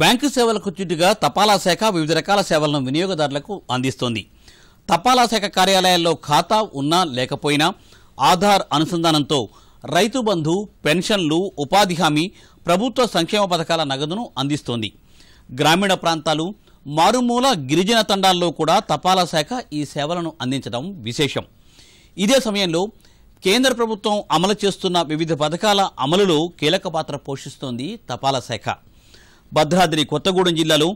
bank సేవలకు చుట్టుగా తపాలా శాఖ వివిధ రకాల సేవలను వినియోగదారులకు అందిస్తోంది తపాలా శాఖ కార్యాలయాల్లో ఖాతా ఉన్నా లేకపోయినా ఆధార్ అనుసంధానంతో రైతు బంధు పెన్షన్లు ఉపాధి హామీ ప్రభుత్వ సంక్షేమ పథకాల నగదును అందిస్తోంది గ్రామీణ ప్రాంతాలు మారుమూల గిరిజన తండాల్లో కూడా తపాలా శాఖ ఈ సేవలను అందించడం విశేషం ఇదే సమయంలో కేంద్ర ప్రభుత్వం అమలు చేస్తున్న వివిధ పథకాల అమలులో కీలక పాత్ర పోషిస్తోంది తపాలా శాఖ భద్రాద్రి కొత్తగూడెం జిల్లాలో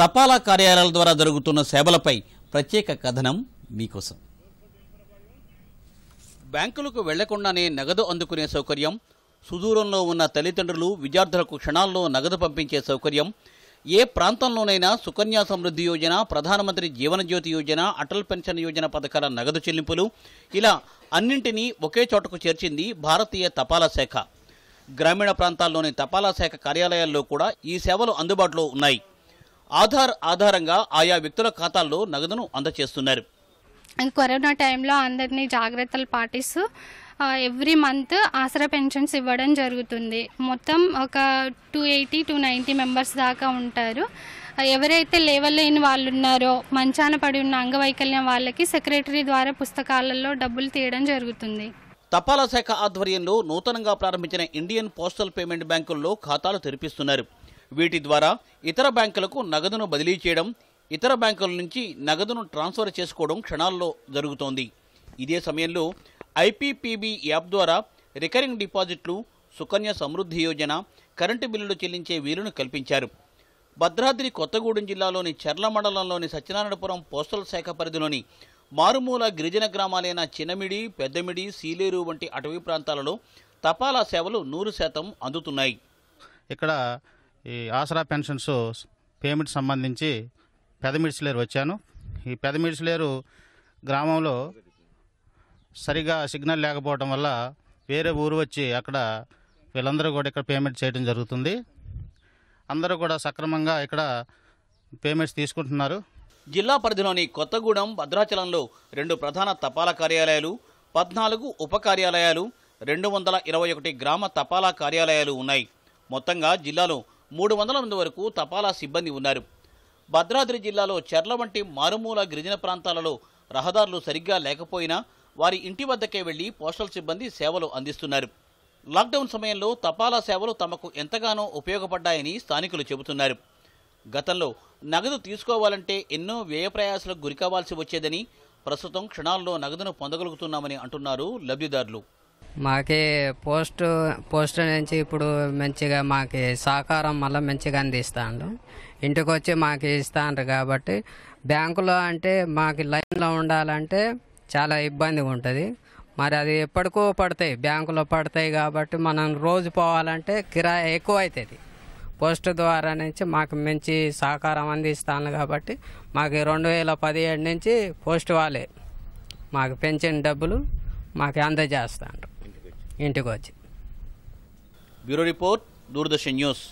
తపాలా కార్యాలయాల ద్వారా జరుగుతున్న సేవలపై ప్రత్యేక కథనం మీకోసం బ్యాంకులకు వెళ్లకుండానే నగదు అందుకునే సౌకర్యం సుదూరంలో ఉన్న తల్లిదండ్రులు విద్యార్థులకు క్షణాల్లో నగదు పంపించే సౌకర్యం ఏ ప్రాంతంలోనైనా సుకన్య సమృద్ధి యోజన ప్రధానమంత్రి జీవనజ్యోతి యోజన అటల్ పెన్షన్ యోజన పథకాల నగదు చెల్లింపులు ఇలా అన్నింటినీ ఒకే చోటకు చేర్చింది భారతీయ తపాలా శాఖ గ్రామీణ ప్రాంతాల్లోని తపాలా శాఖ కార్యాలయాల్లో కూడా ఈ సేవలు అందుబాటులో ఉన్నాయి ఆధార్ ఆధారంగా ఆయా వ్యక్తుల ఖాతాల్లో నగదును అందజేస్తున్నారు కరోనా టైంలో అందరినీ జాగ్రత్తలు పాటిస్తూ ఎవ్రీ మంత్ ఆసరా పెన్షన్స్ ఇవ్వడం జరుగుతుంది మొత్తం ఒక two eighty two ninety members దాకా ఉంటారు ఎవరైతే లేని వాళ్ళు ఉన్నారో మంచాన పడి ఉన్న అంగవైకల్యం వాళ్ళకి సెక్రటరీ ద్వారా పుస్తకాలలో డబ్బులు తీయడం జరుగుతుంది తపాలా శాఖ ఆధ్వర్యంలో నూతనంగా ప్రారంభించిన ఇండియన్ పోస్టల్ పేమెంట్ బ్యాంకుల్లో ఖాతాలు తెరిపిస్తున్నారు వీటి ద్వారా ఇతర బ్యాంకులకు నగదును బదిలీ చేయడం ఇతర బ్యాంకుల నుంచి నగదును ట్రాన్స్ఫర్ చేసుకోవడం క్షణాల్లో జరుగుతోంది ఇదే సమయంలో ఐపీపీబీ యాప్ ద్వారా రికరింగ్ డిపాజిట్లు సుకన్య సమృద్ధి యోజన కరెంటు బిల్లులు చెల్లించే వీలును కల్పించారు భద్రాద్రి కొత్తగూడెం జిల్లాలోని చెర్ల మండలంలోని సత్యనారాయణపురం పోస్టల్ శాఖ పరిధిలోని మారుమూల గిరిజన గ్రామాలైన చిన్నమిడి పెద్దమిడి సీలేరు వంటి అటవీ ప్రాంతాలలో తపాలా సేవలు నూరు శాతం అందుతున్నాయి ఇక్కడ ఈ ఆసరా పెన్షన్స్ పేమెంట్ సంబంధించి పెదమిడిసిలేరు వచ్చాను ఈ పెదమిడిసిలేరు గ్రామంలో సరిగా సిగ్నల్ లేకపోవడం వల్ల వేరే ఊరు వచ్చి అక్కడ వీళ్ళందరూ కూడా ఇక్కడ పేమెంట్ చేయడం జరుగుతుంది అందరూ కూడా సక్రమంగా ఇక్కడ పేమెంట్స్ తీసుకుంటున్నారు జిల్లా పరిధిలోని కొత్తగూడెం భద్రాచలంలో రెండు ప్రధాన తపాలా కార్యాలయాలు పద్నాలుగు ఉప కార్యాలయాలు రెండు వందల ఇరవై ఒకటి గ్రామ తపాలా కార్యాలయాలు ఉన్నాయి మొత్తంగా జిల్లాలో మూడు వందల మంది వరకు తపాలా సిబ్బంది ఉన్నారు భద్రాద్రి జిల్లాలో చెర్ల వంటి మారుమూల గిరిజన ప్రాంతాలలో రహదారులు సరిగ్గా లేకపోయినా వారి ఇంటి వద్దకే వెళ్లి పోస్టల్ సిబ్బంది సేవలు అందిస్తున్నారు లాక్డౌన్ సమయంలో తపాలా సేవలు తమకు ఎంతగానో ఉపయోగపడ్డాయని స్థానికులు చెబుతున్నారు గతంలో నగదు తీసుకోవాలంటే ఎన్నో వ్యయ ప్రయాసాలకు గురికావాల్సి వచ్చేదని ప్రస్తుతం క్షణాల్లో నగదును పొందగలుగుతున్నామని అంటున్నారు లబ్ధిదారులు మాకి పోస్ట్ పోస్ట్ నుంచి ఇప్పుడు మంచిగా మాకి సహకారం మళ్ళీ మంచిగా అందిస్తాండు ఇంటికి వచ్చి మాకు ఇస్తాండ్రు కాబట్టి బ్యాంకులో అంటే మాకు లైన్లో ఉండాలంటే చాలా ఇబ్బందిగా ఉంటుంది మరి అది ఎప్పటికో పడతాయి బ్యాంకులో పడతాయి కాబట్టి మనం రోజు పోవాలంటే కిరాయి ఎక్కువ అవుతుంది పోస్ట్ ద్వారా నుంచి మాకు మంచి సహకారం అందిస్తాను కాబట్టి మాకు రెండు వేల పదిహేడు నుంచి పోస్ట్ వాళ్ళే మాకు పెంచిన డబ్బులు మాకు అందజేస్తాడు ఇంటికి వచ్చి బ్యూరో రిపోర్ట్ దూరదర్శన్ న్యూస్